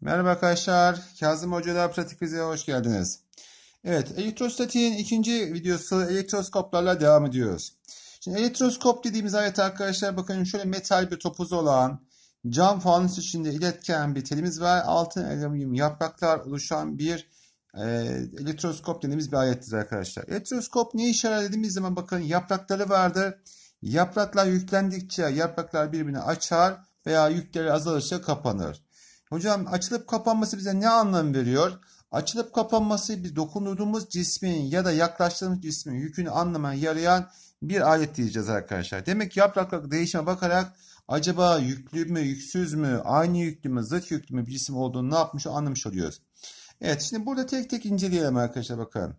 Merhaba arkadaşlar. Kazım Hoca'da pratik vizeye hoş geldiniz. Evet, elektrostatiğin ikinci videosu elektroskoplarla devam ediyoruz. Şimdi elektroskop dediğimiz ayet arkadaşlar bakın şöyle metal bir topuz olan cam fanus içinde iletken bir telimiz var. Altın alüminyum yapraklar oluşan bir e, elektroskop dediğimiz bir ayettir arkadaşlar. Elektroskop ne işe yarar dediğimiz zaman bakın yaprakları vardır. Yapraklar yüklendikçe yapraklar birbirini açar veya yükleri azalırsa kapanır. Hocam açılıp kapanması bize ne anlam veriyor? Açılıp kapanması bir dokunduğumuz cismin ya da yaklaştığımız cismin yükünü anlamaya yarayan bir alet diyeceğiz arkadaşlar. Demek ki yapraklık değişime bakarak acaba yüklü mü, yüksüz mü, aynı yüklü mü, zıt yüklü mü bir cisim olduğunu ne yapmış anlamış oluyoruz. Evet şimdi burada tek tek inceleyelim arkadaşlar bakalım.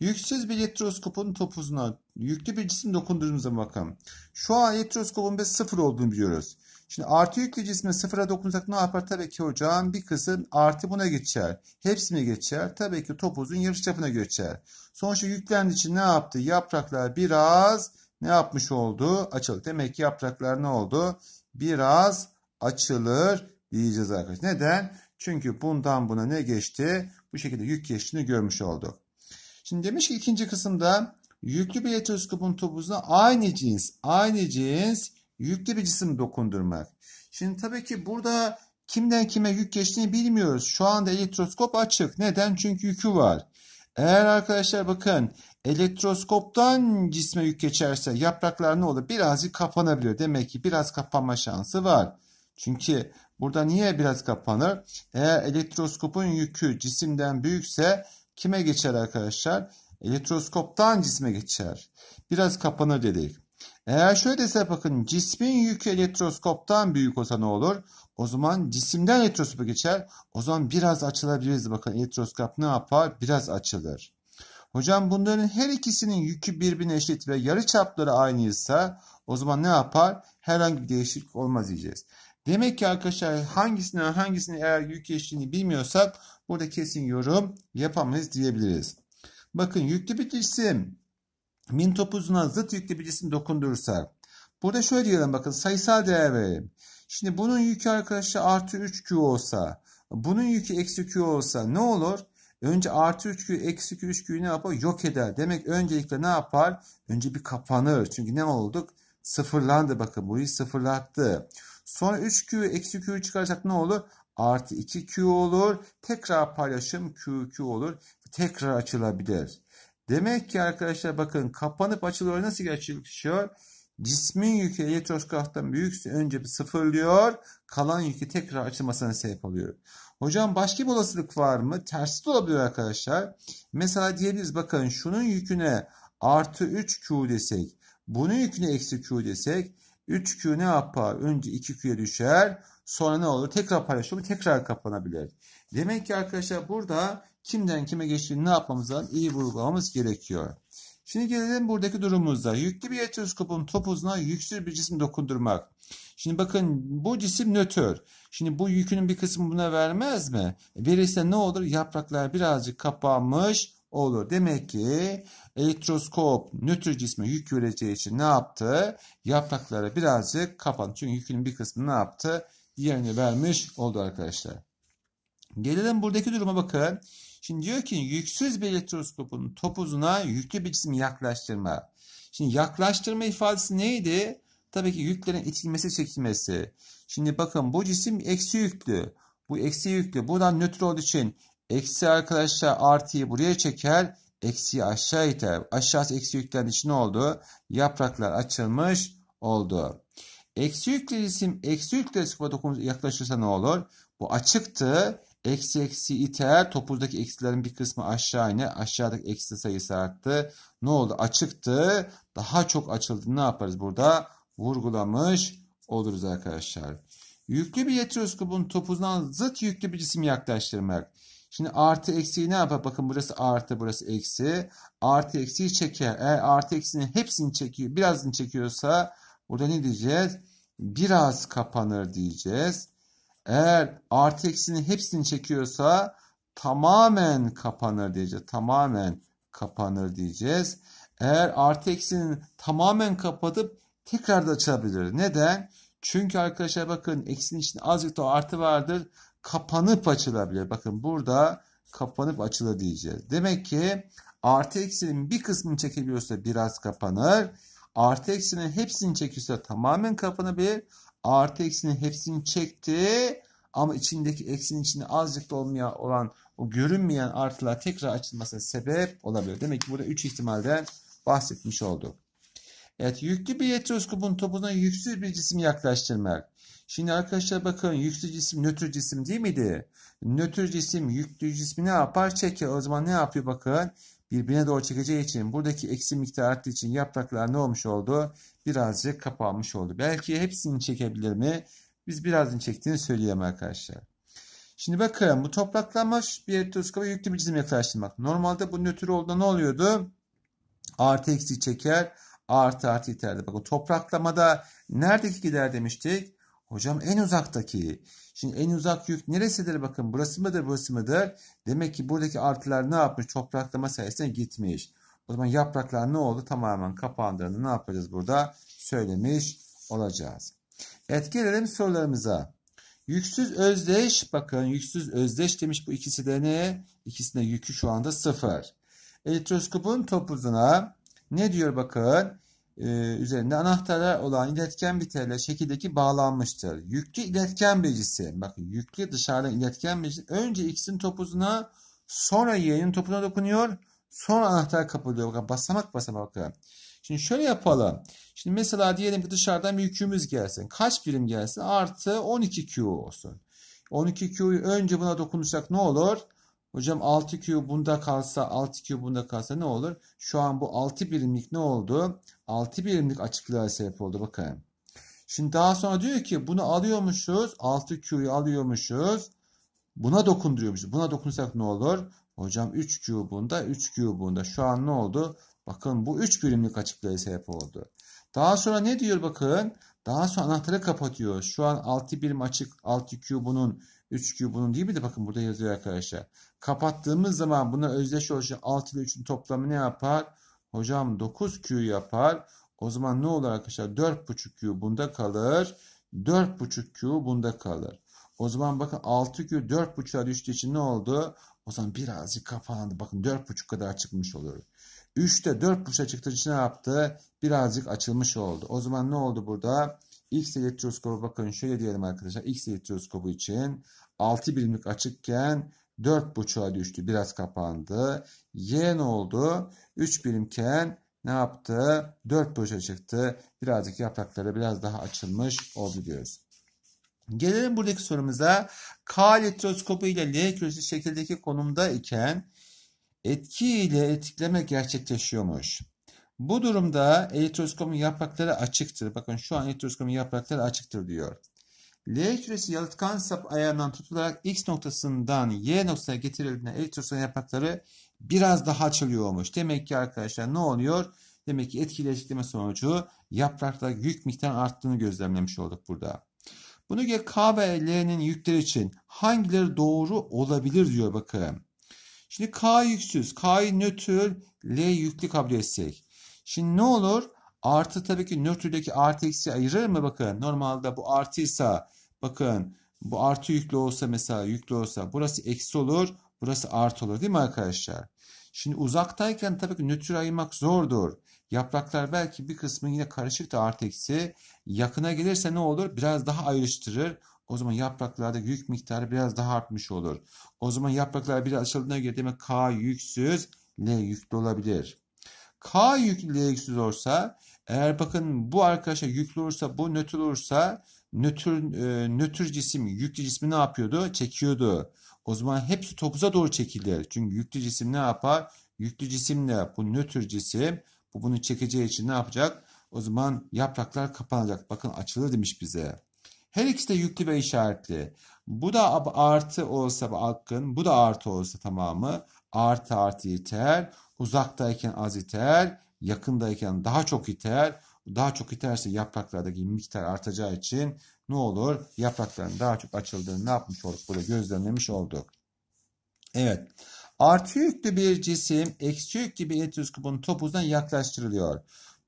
Yüksüz bir elektroskopun topuzuna yüklü bir cisim dokunduğumuzda bakın. Şu an elektroskopun bir sıfır olduğunu biliyoruz. Şimdi artı yüklü cisme sıfıra dokunacak ne yapar? Tabii ki hocam bir kısım artı buna geçer. hepsine geçer. Tabii ki topuzun yarış çapına geçer. Sonuçta yüklendiği için ne yaptı? Yapraklar biraz ne yapmış oldu? Açıldı. Demek ki yapraklar ne oldu? Biraz açılır diyeceğiz arkadaşlar. Neden? Çünkü bundan buna ne geçti? Bu şekilde yük geçtiğini görmüş olduk. Şimdi demiş ki ikinci kısımda yüklü bir heteroskopun topuzuna aynı cins, aynı cins yüklü bir cisim dokundurmak. Şimdi tabii ki burada kimden kime yük geçtiğini bilmiyoruz. Şu anda elektroskop açık. Neden? Çünkü yükü var. Eğer arkadaşlar bakın elektroskoptan cisme yük geçerse yapraklar ne olur? Birazcık kapanabilir. Demek ki biraz kapanma şansı var. Çünkü burada niye biraz kapanır? Eğer elektroskopun yükü cisimden büyükse kime geçer arkadaşlar? Elektroskoptan cisme geçer. Biraz kapanır dedik. Eğer şöyle dese bakın cismin yükü elektroskoptan büyük olsa ne olur? O zaman cisimden elektroskopa geçer. O zaman biraz açılabiliriz. Bakın elektroskop ne yapar? Biraz açılır. Hocam bunların her ikisinin yükü birbirine eşit ve yarı çapları aynıysa o zaman ne yapar? Herhangi bir değişiklik olmaz diyeceğiz. Demek ki arkadaşlar hangisine hangisini eğer yük eşliğini bilmiyorsak burada kesin yorum yapamayız diyebiliriz. Bakın yüklü bir cisim min topuzuna zıt yüklü bir cisim dokundurursa. Burada şöyle diyelim bakın sayısal değer verelim. Şimdi bunun yükü arkadaşlar artı 3Q olsa bunun yükü eksi Q olsa ne olur? Önce artı 3Q eksi Q 3Q'yu ne yapar? Yok eder. Demek öncelikle ne yapar? Önce bir kapanır. Çünkü ne olduk? Sıfırlandı bakın bu sıfırlattı. Sonra 3Q eksi Q'yu çıkaracak ne olur? Artı 2Q olur. Tekrar paylaşım QQ olur. Tekrar açılabilir. Demek ki arkadaşlar bakın kapanıp açılıyor. Nasıl gerçekleşiyor? Cismin yükü elektroskaftan büyükse önce bir sıfırlıyor. Kalan yükü tekrar açılmasına sebep oluyor. Hocam başka bir olasılık var mı? Tersi de olabilir arkadaşlar. Mesela diyebiliriz bakın şunun yüküne artı 3Q desek. Bunun yüküne eksi Q desek. 3Q ne yapar? Önce 2Q'ye düşer. Sonra ne olur? Tekrar paylaşımı tekrar kapanabilir. Demek ki arkadaşlar burada kimden kime geçtiğini ne yapmamızdan iyi İyi vurgulamamız gerekiyor. Şimdi gelelim buradaki durumumuzda. Yüklü bir etroskopun topuzuna yüksüz bir cisim dokundurmak. Şimdi bakın bu cisim nötr. Şimdi bu yükünün bir kısmı buna vermez mi? Verirse ne olur? Yapraklar birazcık kapanmış olur. Demek ki elektroskop nötr cisme yük vereceği için ne yaptı? Yaprakları birazcık kapan. Çünkü yükünün bir kısmını ne yaptı? diğerini vermiş oldu arkadaşlar. Gelelim buradaki duruma bakın. Şimdi diyor ki yüksüz bir elektroskopun topuzuna yüklü bir cisim yaklaştırma. Şimdi yaklaştırma ifadesi neydi? Tabii ki yüklerin itilmesi çekilmesi. Şimdi bakın bu cisim eksi yüklü. Bu eksi yüklü. Buradan nötr olduğu için eksi arkadaşlar artıyı buraya çeker. Eksiyi aşağı iter. Aşağısı eksi yüklerin için ne oldu? Yapraklar açılmış oldu. Eksi yüklü cisim eksi yüklü skopa yaklaşırsa ne olur? Bu açıktı. Eksi eksi iter. Topuzdaki eksilerin bir kısmı aşağı iner. Aşağıdaki eksi sayısı arttı. Ne oldu? Açıktı. Daha çok açıldı. Ne yaparız burada? Vurgulamış oluruz arkadaşlar. Yüklü bir yetiroskopun topuzdan zıt yüklü bir cisim yaklaştırmak. Şimdi artı eksiyi ne yapar? Bakın burası artı burası eksi. Artı eksiyi çeker. Eğer artı eksinin hepsini çekiyor. Birazını çekiyorsa burada ne diyeceğiz? Biraz kapanır diyeceğiz. Eğer artı eksinin hepsini çekiyorsa tamamen kapanır diyeceğiz. Tamamen kapanır diyeceğiz. Eğer artı eksinin tamamen kapatıp tekrar da açabilir. Neden? Çünkü arkadaşlar bakın eksinin içinde azıcık da artı vardır. Kapanıp açılabilir. Bakın burada kapanıp açılır diyeceğiz. Demek ki artı eksinin bir kısmını çekebiliyorsa biraz kapanır. Artı eksinin hepsini çekiyorsa tamamen kapanabilir artı eksinin hepsini çekti. Ama içindeki eksinin içinde azıcık da olmayan, olan o görünmeyen artılar tekrar açılmasına sebep olabilir. Demek ki burada 3 ihtimalden bahsetmiş olduk. Evet yüklü bir yetroskopun topuna yüksüz bir cisim yaklaştırmak. Şimdi arkadaşlar bakın yüksüz cisim nötr cisim değil miydi? Nötr cisim yüklü cismi ne yapar? Çeker. O zaman ne yapıyor bakın? birbirine doğru çekeceği için buradaki eksi miktar arttığı için yapraklar ne olmuş oldu? Birazcık kapanmış oldu. Belki hepsini çekebilir mi? Biz birazını çektiğini söyleyemem arkadaşlar. Şimdi bakın bu topraklanma bir elektroskopa yüklü bir çizim yaklaştırmak. Normalde bu nötr olduğunda ne oluyordu? Artı eksi çeker artı artı iterdi. Bakın topraklamada neredeki gider demiştik? Hocam en uzaktaki. Şimdi en uzak yük neresidir bakın burası mıdır burası mıdır? Demek ki buradaki artılar ne yapmış? Topraklama sayesinde gitmiş. O zaman yapraklar ne oldu? Tamamen kapandığını ne yapacağız burada? Söylemiş olacağız. Evet gelelim sorularımıza. Yüksüz özdeş bakın yüksüz özdeş demiş bu ikisi de ne? İkisinde yükü şu anda sıfır. Elektroskopun topuzuna ne diyor bakın? E, üzerinde anahtara olan iletken biteriyle şekildeki bağlanmıştır. Yüklü iletken bir cisim. Bakın yüklü dışarıdan iletken bir cisim. Önce x'in topuzuna sonra y'nin topuna dokunuyor. Sonra anahtar kapılıyor. Bakın basamak basamak. Şimdi şöyle yapalım. Şimdi mesela diyelim ki dışarıdan bir yükümüz gelsin. Kaç birim gelsin? Artı 12Q olsun. 12Q'yu önce buna dokunursak ne olur? Hocam 6Q kalsa 6Q kalsa ne olur? Şu an bu 6 birimlik ne oldu? 6 birimlik açıklığa sebep oldu bakın. Şimdi daha sonra diyor ki bunu alıyormuşuz. 6Q'yu alıyormuşuz. Buna dokunduruyormuşuz. Buna dokunsak ne olur? Hocam 3Q 3Q Şu an ne oldu? Bakın bu 3 birimlik açıklığa sebep oldu. Daha sonra ne diyor bakın? Daha sonra anahtarı kapatıyor. Şu an 6 birim açık 6Q 3Q bunun değil mi de bakın burada yazıyor arkadaşlar. Kapattığımız zaman buna özdeş oluşan 6 ile 3'ün toplamı ne yapar? Hocam 9Q yapar. O zaman ne olur arkadaşlar? 4.5Q bunda kalır. 4.5Q bunda kalır. O zaman bakın 6Q 4.5'a düştüğü için ne oldu? O zaman birazcık kapandı. Bakın 4.5 kadar çıkmış oluyor. 3'te 4.5'a çıktığı için ne yaptı? Birazcık açılmış oldu. O zaman ne oldu burada? X elektroskopa bakın şöyle diyelim arkadaşlar. X elektroskopu için 6 birimlik açıkken 4.5'a düştü. Biraz kapandı. Y ne oldu? 3 birimken ne yaptı? 4 boşa çıktı. Birazcık yaprakları biraz daha açılmış oldu diyoruz. Gelelim buradaki sorumuza. K elektroskopu ile L küresi şekildeki konumda iken etki ile etikleme gerçekleşiyormuş. Bu durumda elektroskomun yaprakları açıktır. Bakın şu an elektroskomun yaprakları açıktır diyor. L küresi yalıtkan sap ayağından tutularak X noktasından Y noktasına getirildiğinde elektroskopun yaprakları biraz daha açılıyormuş. Demek ki arkadaşlar ne oluyor? Demek ki etkileştirme sonucu yaprakta yük miktarının arttığını gözlemlemiş olduk burada. Bunu göre K ve L'nin yükleri için hangileri doğru olabilir diyor bakın. Şimdi K yüksüz, K'yı nötr, L yüklü kabul etsek. Şimdi ne olur? Artı tabii ki nötrdeki artı eksi ayırır mı? Bakın normalde bu artıysa bakın bu artı yüklü olsa mesela yüklü olsa burası eksi olur. Burası artı olur değil mi arkadaşlar? Şimdi uzaktayken tabii ki nötr ayırmak zordur. Yapraklar belki bir kısmı yine karışık da artı eksi. Yakına gelirse ne olur? Biraz daha ayrıştırır. O zaman yapraklarda yük miktarı biraz daha artmış olur. O zaman yapraklar biraz açıldığına göre demek K yüksüz L yüklü olabilir. K yüklü eksiz olursa eğer bakın bu arkadaşa yüklü olursa bu nötr olursa nötr, e, nötr cisim yüklü cismi ne yapıyordu? Çekiyordu. O zaman hepsi topuza doğru çekilir. Çünkü yüklü cisim ne yapar? Yüklü cisimle bu nötr cisim bu bunu çekeceği için ne yapacak? O zaman yapraklar kapanacak. Bakın açılır demiş bize. Her ikisi de yüklü ve işaretli. Bu da artı olsa bu hakkın, bu da artı olsa tamamı. Artı artı iter. Uzaktayken az iter. Yakındayken daha çok iter. Daha çok iterse yapraklardaki miktar artacağı için ne olur? Yaprakların daha çok açıldığını ne yapmış olduk? Burada gözlemlemiş olduk. Evet. Artı yüklü bir cisim eksi yüklü bir etroskopun topuzdan yaklaştırılıyor.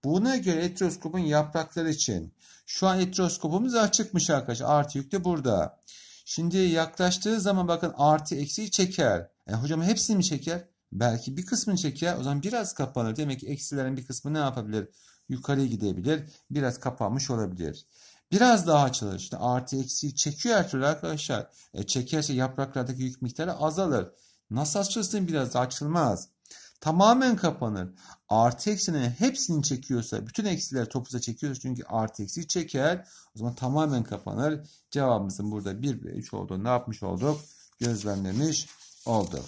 Buna göre etroskopun yaprakları için şu an etroskopumuz açıkmış arkadaşlar. Artı yük de burada. Şimdi yaklaştığı zaman bakın artı eksiyi çeker. E, hocam hepsini mi çeker? Belki bir kısmını çeker. O zaman biraz kapanır. Demek ki eksilerin bir kısmı ne yapabilir? Yukarıya gidebilir. Biraz kapanmış olabilir. Biraz daha açılır. İşte artı eksiyi çekiyor her türlü arkadaşlar. E, çekerse yapraklardaki yük miktarı azalır. Nasıl açılsın biraz da açılmaz tamamen kapanır. Artı eksinin hepsini çekiyorsa bütün eksileri topuza çekiyoruz çünkü artı eksi çeker. O zaman tamamen kapanır. Cevabımızın burada 1 ve 3 olduğunu ne yapmış olduk? Gözlemlemiş olduk.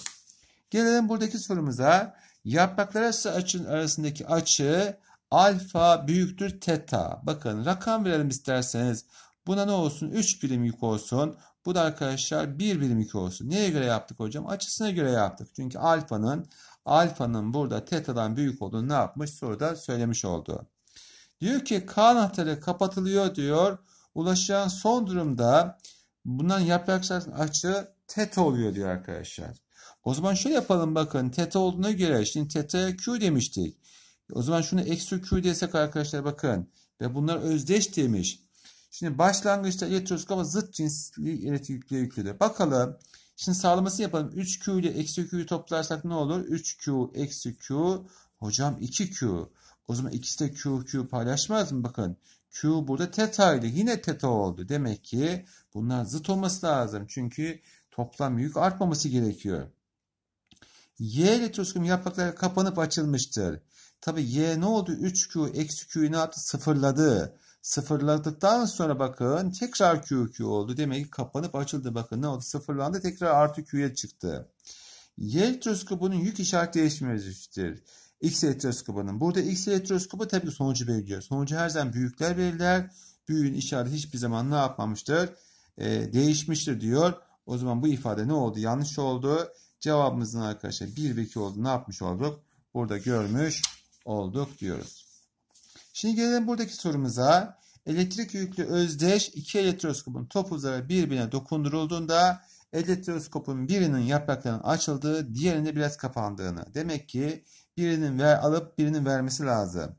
Gelelim buradaki sorumuza. Yapraklar arası arasındaki açı alfa büyüktür teta. Bakın rakam verelim isterseniz. Buna ne olsun? 3 birim yük olsun. Bu da arkadaşlar 1 birim yük olsun. Neye göre yaptık hocam? Açısına göre yaptık. Çünkü alfanın Alfa'nın burada teta'dan büyük olduğunu ne yapmış? Soruda söylemiş oldu. Diyor ki K anahtarı kapatılıyor diyor. Ulaşan son durumda bundan yapraklar açı teta oluyor diyor arkadaşlar. O zaman şöyle yapalım bakın teta olduğuna göre şimdi teta Q demiştik. O zaman şunu eksi Q desek arkadaşlar bakın ve bunlar özdeş demiş. Şimdi başlangıçta elektroskop zıt cinsli elektrik yükleri Bakalım Şimdi sağlaması yapalım. 3Q ile eksi Q'yu toplarsak ne olur? 3Q eksi Q. Hocam 2Q. O zaman ikisi de Q Q paylaşmaz mı? Bakın Q burada teta ile yine teta oldu. Demek ki bunlar zıt olması lazım. Çünkü toplam yük artmaması gerekiyor. Y elektroskopun yaprakları kapanıp açılmıştır. Tabi Y ne oldu? 3Q eksi Q'yu ne yaptı? Sıfırladı. Sıfırladıktan sonra bakın tekrar QQ oldu. Demek ki kapanıp açıldı. Bakın ne oldu? Sıfırlandı tekrar artı Q'ya çıktı. Y elektroskopunun yük işareti değişmeyecektir. X elektroskopunun. Burada X elektroskopu tabii ki sonucu belirliyor. Sonucu her zaman büyükler belirler. Büyüğün işareti hiçbir zaman ne yapmamıştır? E, değişmiştir diyor. O zaman bu ifade ne oldu? Yanlış oldu. Cevabımızın arkadaşlar 1 ve 2 oldu. Ne yapmış olduk? Burada görmüş olduk diyoruz. Şimdi gelelim buradaki sorumuza. Elektrik yüklü özdeş iki elektroskopun top uzarı birbirine dokundurulduğunda elektroskopun birinin yapraklarının açıldığı diğerinde biraz kapandığını. Demek ki birinin ver, alıp birinin vermesi lazım.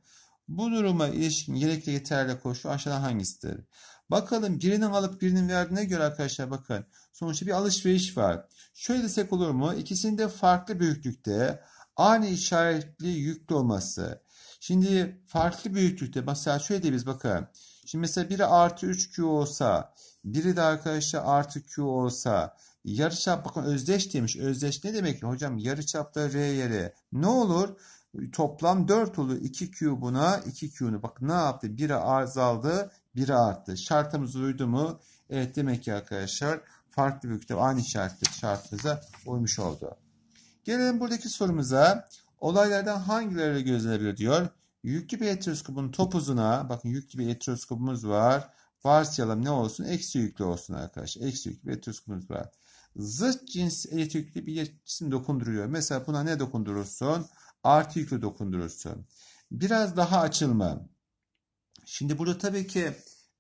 Bu duruma ilişkin gerekli yeterli koşu aşağıdan hangisidir? Bakalım birinin alıp birinin verdiğine göre arkadaşlar bakın. Sonuçta bir alışveriş var. Şöyle desek olur mu? İkisinde farklı büyüklükte aynı işaretli yüklü olması Şimdi farklı büyüklükte mesela şöyle de biz bakalım. Şimdi mesela biri artı 3Q olsa biri de arkadaşlar artı Q olsa yarıçap bakın özdeş demiş. Özdeş ne demek ki hocam yarıçapta R yere ne olur? Toplam 4 olur. 2Q buna 2Q'nu bak ne yaptı? Biri azaldı biri arttı. Şartımız uydu mu? Evet demek ki arkadaşlar farklı büyüklükte aynı şartlı şartımıza uymuş oldu. Gelelim buradaki sorumuza. Olaylardan hangileri gözlenebilir diyor. Yüklü bir etroskopun topuzuna bakın yüklü bir etroskopumuz var. Varsayalım ne olsun? Eksi yüklü olsun arkadaşlar. Eksi yüklü bir etroskopumuz var. Zıt cins elit bir cisim dokunduruyor. Mesela buna ne dokundurursun? Artı yüklü dokundurursun. Biraz daha açılma. Şimdi burada tabii ki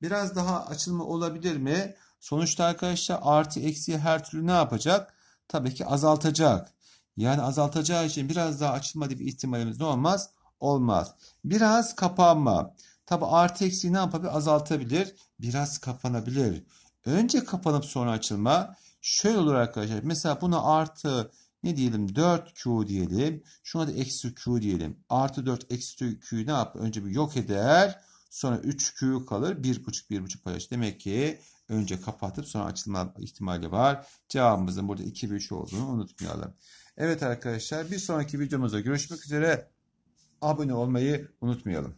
biraz daha açılma olabilir mi? Sonuçta arkadaşlar artı eksi her türlü ne yapacak? Tabii ki azaltacak. Yani azaltacağı için biraz daha açılma diye bir ihtimalimiz ne olmaz? olmaz. Biraz kapanma. Tabi artı eksiği ne yapabilir? Azaltabilir. Biraz kapanabilir. Önce kapanıp sonra açılma. Şöyle olur arkadaşlar. Mesela buna artı ne diyelim 4Q diyelim. Şuna da eksi Q diyelim. Artı 4 eksi Q ne yap? Önce bir yok eder. Sonra 3Q kalır. 1,5 1,5 paylaş. Demek ki önce kapatıp sonra açılma ihtimali var. Cevabımızın burada 2 ve 3 olduğunu unutmayalım. Evet arkadaşlar bir sonraki videomuzda görüşmek üzere abone olmayı unutmayalım.